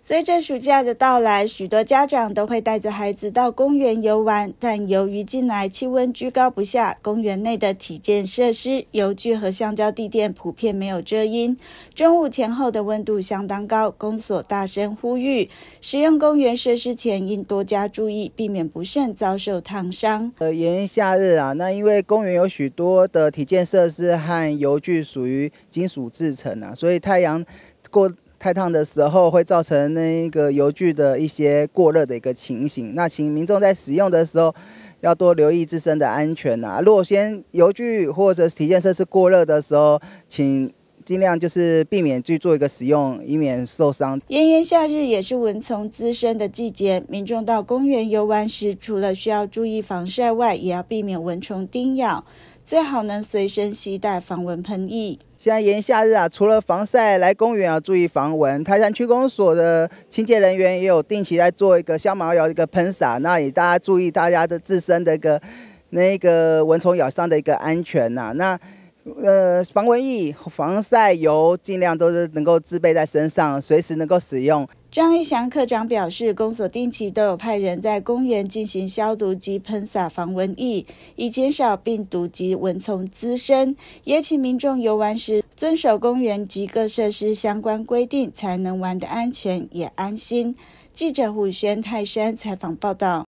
随着暑假的到来，许多家长都会带着孩子到公园游玩。但由于近来气温居高不下，公园内的体健设施、游具和橡胶地垫普遍没有遮阴，中午前后的温度相当高。公所大声呼吁：使用公园设施前应多加注意，避免不慎遭受烫伤。呃，炎炎夏日啊，那因为公园有许多的体建设施和游具属于金属制成啊，所以太阳过。太烫的时候会造成那一个油具的一些过热的一个情形。那请民众在使用的时候要多留意自身的安全啊！如果先油具或者提验设施过热的时候，请尽量就是避免去做一个使用，以免受伤。炎炎夏日也是蚊虫滋生的季节，民众到公园游玩时，除了需要注意防晒外，也要避免蚊虫叮咬，最好能随身携带防蚊喷剂。现在炎炎夏日啊，除了防晒，来公园要注意防蚊。泰山区公所的清洁人员也有定期来做一个消毛油一个喷洒，那也大家注意大家的自身的一个那个蚊虫咬伤的一个安全呐。那呃，防蚊液、防晒油尽量都是能够自备在身上，随时能够使用。张一祥科长表示，公所定期都有派人在公园进行消毒及喷洒防蚊液，以减少病毒及蚊虫滋生。也请民众游玩时遵守公园及各设施相关规定，才能玩得安全也安心。记者胡宣泰山采访报道。